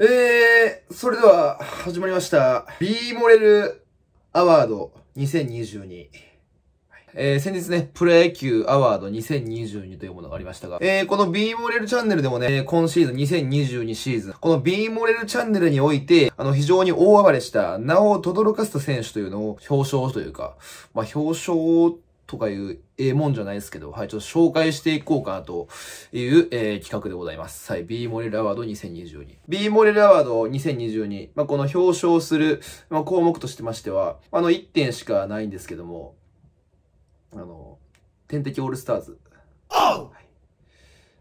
えー、それでは始まりました。B モレルアワード2022。えー、先日ね、プロ野球アワード2022というものがありましたが、えー、この B モレルチャンネルでもね、今シーズン2022シーズン、この B モレルチャンネルにおいて、あの、非常に大暴れした、名を轟かせた選手というのを表彰というか、まあ、表彰とかいう、ええもんじゃないですけど、はい、ちょっと紹介していこうかなという、えー、企画でございます。はい、B モレルアワード2022。B モレルアワード2022、まあ、この表彰する、まあ、項目としてましては、あの1点しかないんですけども、あの、天敵オールスターズ。はい、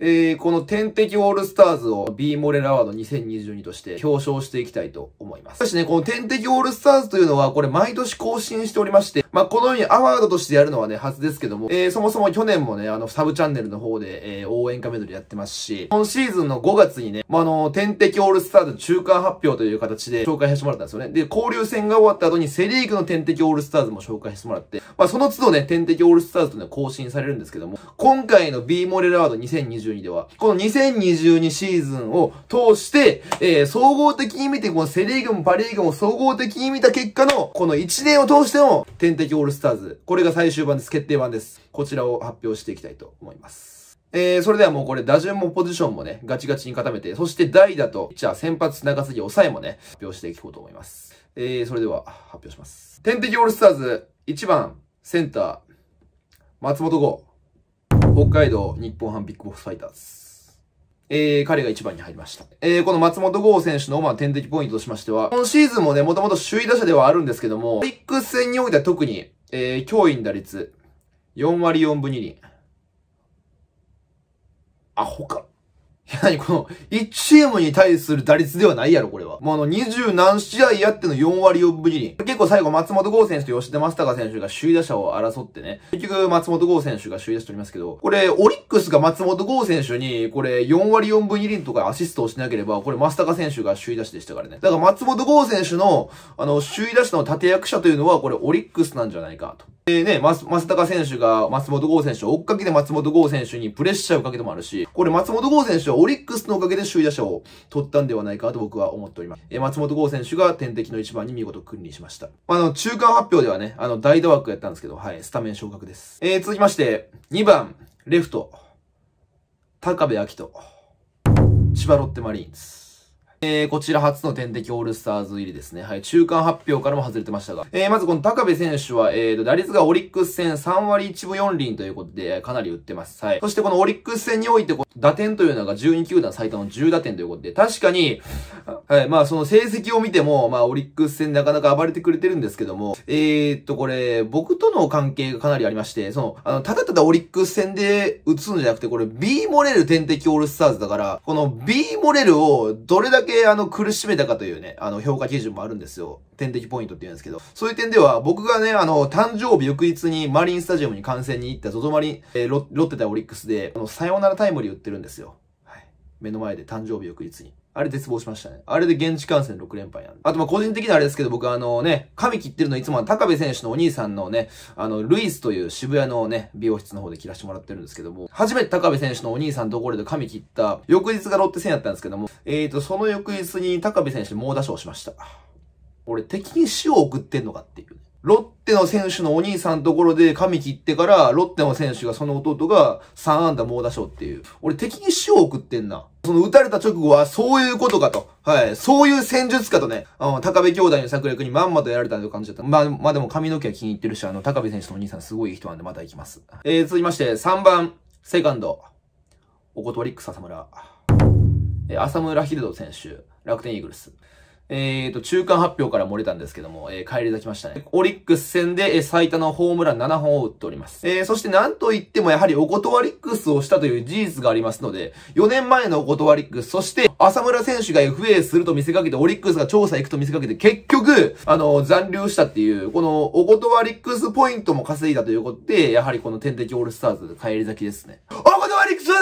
えー、この天敵オールスターズを B モレルアワード2022として表彰していきたいと思います。そしてね、この天敵オールスターズというのはこれ毎年更新しておりまして、まあ、このようにアワードとしてやるのはね、初ですけども、えー、そもそも去年もね、あの、サブチャンネルの方で、えー、応援歌メドレーやってますし、今シーズンの5月にね、まあ、あの、天敵オールスターズ中間発表という形で紹介させてもらったんですよね。で、交流戦が終わった後にセリーグの天敵オールスターズも紹介してもらって、まあ、その都度ね、天敵オールスターズとね、更新されるんですけども、今回の B モレラワード2022では、この2022シーズンを通して、えー、総合的に見て、このセリーグもパリーグも総合的に見た結果の、この1年を通しての天的オールスターズ。これが最終版です。決定版です。こちらを発表していきたいと思います。えー、それではもうこれ打順もポジションもね、ガチガチに固めて、そして代打と、ピッチャー、先発、中杉、ぎ、抑えもね、発表していこうと思います。えー、それでは発表します。天敵オールスターズ、1番、センター、松本剛、北海道日本ハムビッグボスファイターズ。えー、彼が1番に入りました。えー、この松本剛選手のまあ天敵ポイントとしましては、今シーズンもね、もともと首位打者ではあるんですけども、オリックス戦においては特に、えー、脅威打率、4割4分2厘。あ、他、や にこの、1チームに対する打率ではないやろ、これは。もうあの、二十何試合やっての4割4分2厘。結構最後、松本剛選手と吉田正孝選手が首位打者を争ってね。結局、松本剛選手が首位打者とりますけど、これ、オリックスが松本剛選手に、これ、4割4分2厘とかアシストをしなければ、これ、正孝選手が首位打者でしたからね。だから、松本剛選手の、あの、首位打者の立役者というのは、これ、オリックスなんじゃないか、と。でね、松、松高選手が松本剛選手を追っかけて松本剛選手にプレッシャーをかけてもあるし、これ松本剛選手はオリックスのおかげで首位打者を取ったんではないかと僕は思っております。え松本剛選手が天敵の一番に見事君臨しました。あの、中間発表ではね、あの、代打枠やったんですけど、はい、スタメン昇格です。えー、続きまして、2番、レフト、高部明人、千葉ロッテマリーンズ。えー、こちら初の天敵オールスターズ入りですね。はい。中間発表からも外れてましたが。えー、まずこの高部選手は、えーと、打率がオリックス戦3割1分4輪ということで、かなり打ってます。はい。そしてこのオリックス戦において、打点というのが12球団最多の10打点ということで、確かに、はい、まあその成績を見ても、まあオリックス戦なかなか暴れてくれてるんですけども、えー、とこれ、僕との関係がかなりありまして、その、あの、ただただオリックス戦で打つんじゃなくて、これ B モレル天敵オールスターズだから、この B モレルをどれだけけあの苦しめたかというね、あの評価基準もあるんですよ。点滴ポイントって言うんですけど、そういう点では僕がね、あの、誕生日翌日にマリンスタジアムに観戦に行った z o まりマリン、えー、ロッテ対オリックスで、あの、サヨナラタイムリー打ってるんですよ。目の前で誕生日翌日に。あれ絶望しましたね。あれで現地観戦6連敗やんあとま個人的はあれですけど、僕あのね、髪切ってるのいつも高部選手のお兄さんのね、あの、ルイスという渋谷のね、美容室の方で切らしてもらってるんですけども、初めて高部選手のお兄さんところで髪切った、翌日がロッテ戦やったんですけども、えーと、その翌日に高部選手猛打賞しました。俺敵に死を送ってんのかっていう。ロッテの選手のお兄さんのところで髪切ってから、ロッテの選手がその弟が3安打猛打賞っていう。俺敵に死を送ってんな。その打たれた直後はそういうことかと。はい。そういう戦術かとね。うん、高部兄弟の策略にまんまとやられたという感じだった。まあ、まあでも髪の毛は気に入ってるし、あの、高部選手のお兄さんすごい人なんでまた行きます。えー、続きまして、3番、セカンド、おことり草村。えー、浅村ヒルド選手、楽天イーグルス。えーと、中間発表から漏れたんですけども、えー、帰り咲きましたね。オリックス戦で、えー、最多のホームラン7本を打っております。えー、そしてなんと言ってもやはりお断りックスをしたという事実がありますので、4年前のお断りックス、そして浅村選手が FA すると見せかけて、オリックスが調査行くと見せかけて、結局、あの、残留したっていう、このお断りックスポイントも稼いだということで、やはりこの天敵オールスターズ、帰り咲きですね。お断りックスだよ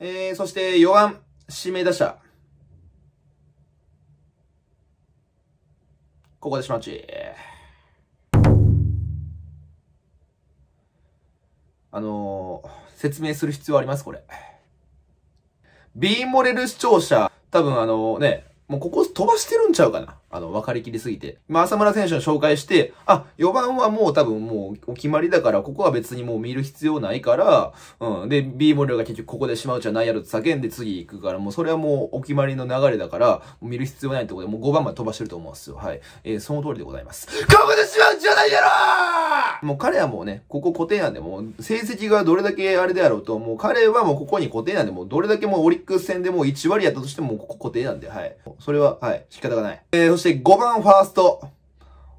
えー、そして4番、指名打者。ここでしまっち。あのー、説明する必要ありますこれ。B モレル視聴者、多分あのね、もうここ飛ばしてるんちゃうかな。あの、分かりきりすぎて。まあ、浅村選手の紹介して、あ、4番はもう多分もうお決まりだから、ここは別にもう見る必要ないから、うん。で、B モリルが結局ここでしまうじゃないやろって叫んで次行くから、もうそれはもうお決まりの流れだから、見る必要ないってことで、もう5番まで飛ばしてると思うんですよ。はい。えー、その通りでございます。ここでしまうじゃないやろもう彼はもうね、ここ固定なんで、もう成績がどれだけあれであろうと、もう彼はもうここに固定なんで、もうどれだけもうオリックス戦でもう1割やったとしても、ここ固定なんで、はい。それは、はい、仕方がない。えーして5番ファースト。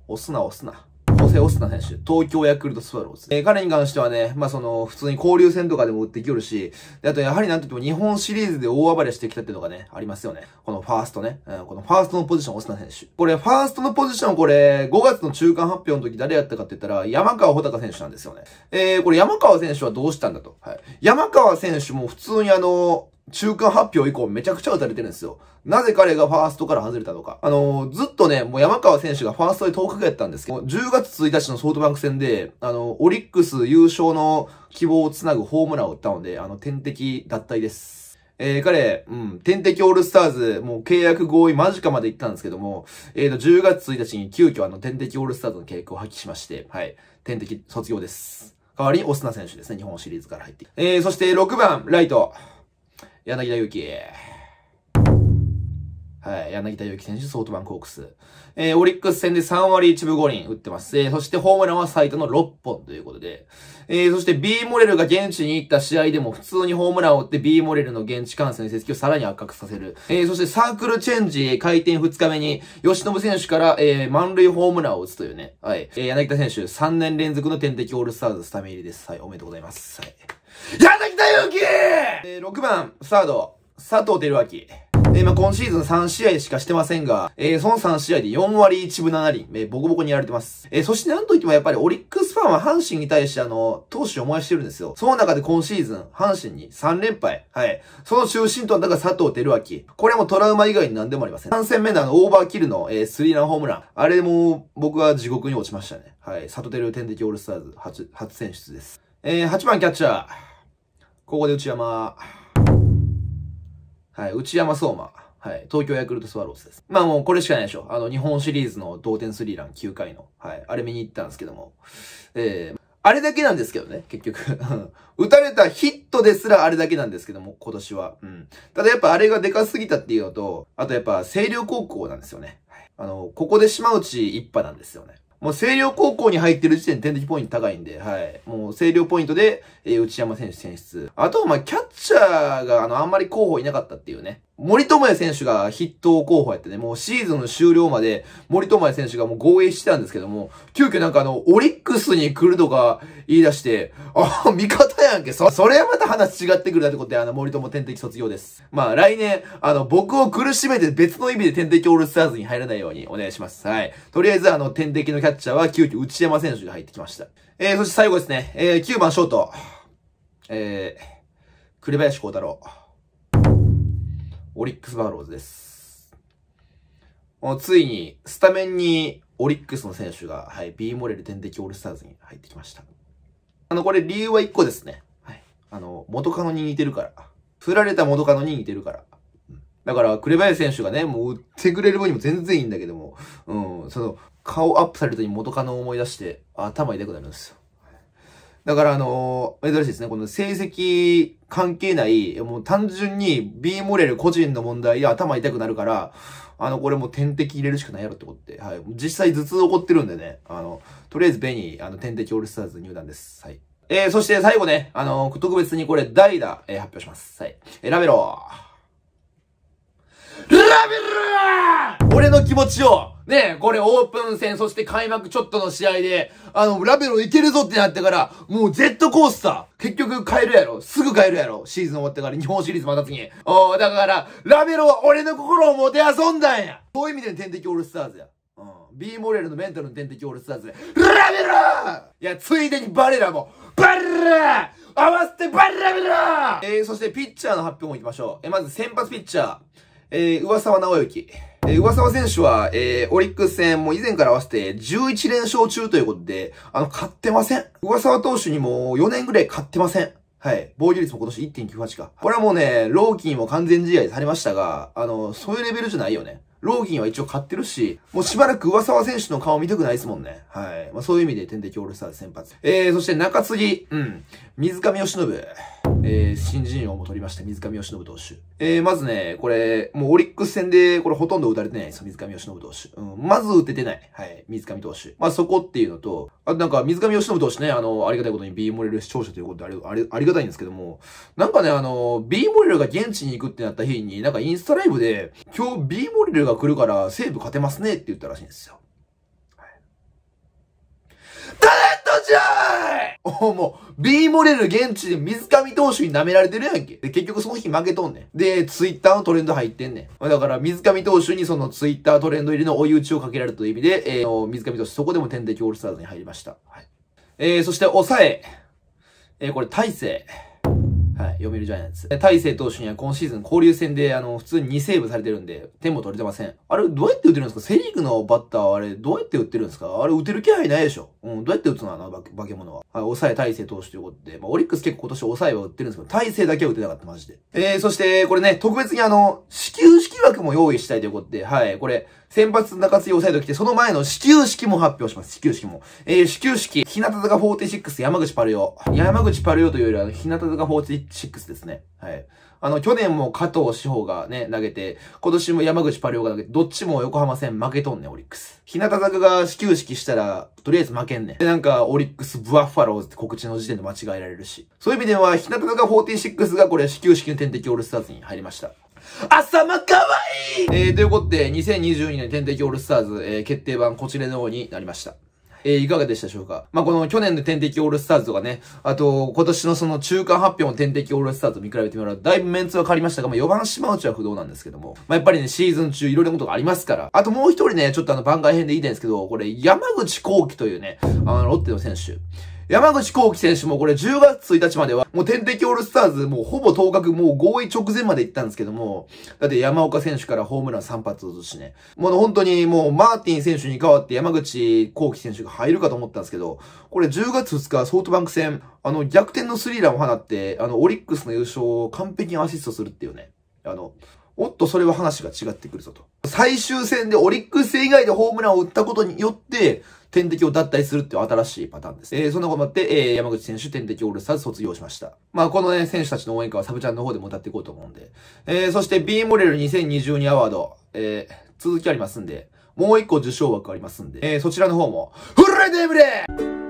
押すな、押すな。補正オスナ選手、東京ヤクルトスワローズ。えー、彼に関してはね、まあ、その、普通に交流戦とかでも打ってきよるし、で、あとやはりなんといっても日本シリーズで大暴れしてきたっていうのがね、ありますよね。このファーストね。うん、このファーストのポジション、オスナ選手。これ、ファーストのポジション、これ、5月の中間発表の時誰やったかって言ったら、山川穂高選手なんですよね。えー、これ山川選手はどうしたんだと。はい。山川選手も普通にあの、中間発表以降めちゃくちゃ打たれてるんですよ。なぜ彼がファーストから外れたのか。あのー、ずっとね、もう山川選手がファーストで遠くやったんですけど、10月1日のソフトバンク戦で、あのー、オリックス優勝の希望をつなぐホームランを打ったので、あの、天敵脱退です。えー、彼、うん、天敵オールスターズ、もう契約合意間近まで行ったんですけども、えーと、10月1日に急遽あの、天敵オールスターズの契約を破棄しまして、はい、天敵卒業です。代わりにオスナ選手ですね、日本シリーズから入って。えー、そして6番、ライト。柳田悠岐。はい。柳田悠岐選手、ソフトバンクホークス。えー、オリックス戦で3割1分5厘打ってます。えー、そしてホームランは最多の6本ということで。えー、そして B モレルが現地に行った試合でも普通にホームランを打って B モレルの現地観戦成績をさらに圧迫させる。えー、そしてサークルチェンジ、回転2日目に、吉信選手から、えー、満塁ホームランを打つというね。はい。えー、柳田選手、3年連続の天敵オールスターズスタメン入りです。はい、おめでとうございます。はい。柳田悠岐えー、6番、サード、佐藤輝明。えー、まあ、今シーズン3試合しかしてませんが、えー、その3試合で4割1分7厘、えー、ボコボコにやられてます。えー、そしてなんといってもやっぱりオリックスファンは阪神に対してあの、投手を燃やしてるんですよ。その中で今シーズン、阪神に3連敗。はい。その中心となったら、佐藤輝明。これもトラウマ以外に何でもありません。3戦目のあの、オーバーキルの、えー、スリーランホームラン。あれも僕は地獄に落ちましたね。はい。佐藤輝天敵オールスターズ初、初選出です。えー、8番キャッチャー。ここで内山。はい、内山相馬。はい。東京ヤクルトスワローズです。まあもうこれしかないでしょ。あの、日本シリーズの同点スリーラン9回の。はい。あれ見に行ったんですけども。えー、あれだけなんですけどね、結局。打たれたヒットですらあれだけなんですけども、今年は。うん。ただやっぱあれがでかすぎたっていうのと、あとやっぱ星稜高校なんですよね。あの、ここで島内一派なんですよね。もう星稜高校に入ってる時点で点滴ポイント高いんで、はい。もう星稜ポイントで、えー、内山選手選出。あとは、まあ、キャッチャーが、あの、あんまり候補いなかったっていうね。森友哉選手が筆頭候補やってね、もうシーズン終了まで森友哉選手がもう合意してたんですけども、急遽なんかあの、オリックスに来るとか言い出して、あ、味方やんけ、そ、それはまた話違ってくるなってことで、あの、森友天敵卒業です。まあ、来年、あの、僕を苦しめて別の意味で天敵オールスターズに入らないようにお願いします。はい。とりあえず、あの、天敵のキャッチャーは急遽内山選手が入ってきました。えー、そして最後ですね、えー、9番ショート、えー、栗林幸太郎。オリックスバーローズです。ついに、スタメンにオリックスの選手が、はい、B モレル天敵オールスターズに入ってきました。あの、これ理由は1個ですね。はい。あの、元カノに似てるから。振られた元カノに似てるから。だから、紅林選手がね、もう売ってくれる分にも全然いいんだけども、うん、その、顔アップされた時に元カノを思い出して、頭痛くなるんですよ。だからあのー、珍しいですね。この成績関係ない、もう単純に B モレル個人の問題で頭痛くなるから、あの、これもう点滴入れるしかないやろってことて。はい。実際頭痛起こってるんでね、あの、とりあえずベニー、あの、点滴オールスターズ入団です。はい。えー、そして最後ね、あのー、特別にこれ代打、えー、発表します。はい。選べろー。ラベル俺の気持ちを、ね、これオープン戦、そして開幕ちょっとの試合で、あの、ラベルいけるぞってなってから、もうジェットコースター。結局変えるやろ。すぐ変えるやろ。シーズン終わってから、日本シリーズまた次。おだから、ラベルは俺の心をもてあそんだんや。そういう意味での天敵オールスターズや。うん。B モレルのメンタルの天敵オールスターズで、ラベルいや、ついでにバレラも、バレラ合わせてバレラベルえー、そしてピッチャーの発表も行きましょう。えー、まず先発ピッチャー。えー、上沢直之。えー、上沢選手は、えー、オリックス戦も以前から合わせて11連勝中ということで、あの、勝ってません。上沢投手にも4年ぐらい勝ってません。はい。防御率も今年1.98か。これはもうね、ローキンも完全試合されましたが、あの、そういうレベルじゃないよね。ローキンは一応勝ってるし、もうしばらく上沢選手の顔見たくないですもんね。はい。まあそういう意味で天敵オールスターで先発。えー、そして中継ぎ、うん。水上義信。えー、新人王も取りました、水上由伸投手。えー、まずね、これ、もうオリックス戦で、これほとんど打たれてないんですよ、水上由伸投手。うん、まず打ててない。はい、水上投手。まあ、そこっていうのと、あとなんか、水上由伸投手ね、あの、ありがたいことに B モレル視聴者ということであり、ありがたいんですけども、なんかね、あの、B モレルが現地に行くってなった日に、なんかインスタライブで、今日 B モレルが来るから西武勝てますねって言ったらしいんですよ。はい、タレントじゃーもうもう、B モレル現地で水上投手に舐められてるやんけ。で、結局その日負けとんねん。で、ツイッターのトレンド入ってんねん。だから、水上投手にそのツイッタートレンド入りの追い打ちをかけられるという意味で、えー、水上投手そこでも天敵オールスターズに入りました。はい。えー、そして抑え。えー、これ大勢。はい、読め売ジャイアンツ。大勢投手には今シーズン交流戦で、あの、普通に2セーブされてるんで、点も取れてません。あれ、どうやって打てるんですかセリーグのバッターはあれ、どうやって打ってるんですかあれ、打てる気配ないでしょ。うん、どうやって打つのあの、化け物は。はい、抑え大勢投手ということで、まあ、オリックス結構今年抑えは打ってるんですけど、大勢だけは打てなかった、マジで。えー、そして、これね、特別にあの、始球式枠も用意したいということで、はい、これ、先発中継ぎ抑えときて、その前の始球式も発表します。始球式も。えー、始球式、日向坂46山口パルヨ。山口パルヨというよりは、日向坂46ですね。はい。あの、去年も加藤志保がね、投げて、今年も山口パリオが投げて、どっちも横浜戦負けとんねん、オリックス。日向坂が始球式したら、とりあえず負けんねん。で、なんか、オリックスブワッファローズって告知の時点で間違えられるし。そういう意味では、日向坂46がこれ、始球式の天敵オールスターズに入りました。朝間かわいいえー、ということで、2022年天敵オールスターズ、えー、決定版こちらの方になりました。えー、いかがでしたでしょうかまあ、この去年の天敵オールスターズとかね、あと、今年のその中間発表の天敵オールスターズと見比べてみると、だいぶメンツは変わりましたが、まあ、4番島内は不動なんですけども、まあ、やっぱりね、シーズン中いろいろなことがありますから、あともう一人ね、ちょっとあの番外編で言いたいんですけど、これ、山口幸輝というね、あの、ロッテの選手。山口幸輝選手もこれ10月1日までは、もう天敵オールスターズ、もうほぼ当確、もう合意直前まで行ったんですけども、だって山岡選手からホームラン3発落としね、もう本当にもうマーティン選手に代わって山口幸輝選手が入るかと思ったんですけど、これ10月2日ソフトバンク戦、あの逆転のスリーランを放って、あのオリックスの優勝を完璧にアシストするっていうね、あの、おっと、それは話が違ってくるぞと。最終戦でオリックス以外でホームランを打ったことによって、天敵を脱退するっていう新しいパターンです。えー、そんなこともあって、えー、山口選手天敵オールスターズ卒業しました。まあ、このね、選手たちの応援歌はサブちゃんの方でも歌っていこうと思うんで。えー、そして B モレル2022アワード、えー、続きありますんで、もう一個受賞枠ありますんで、えー、そちらの方も、フルレデブレー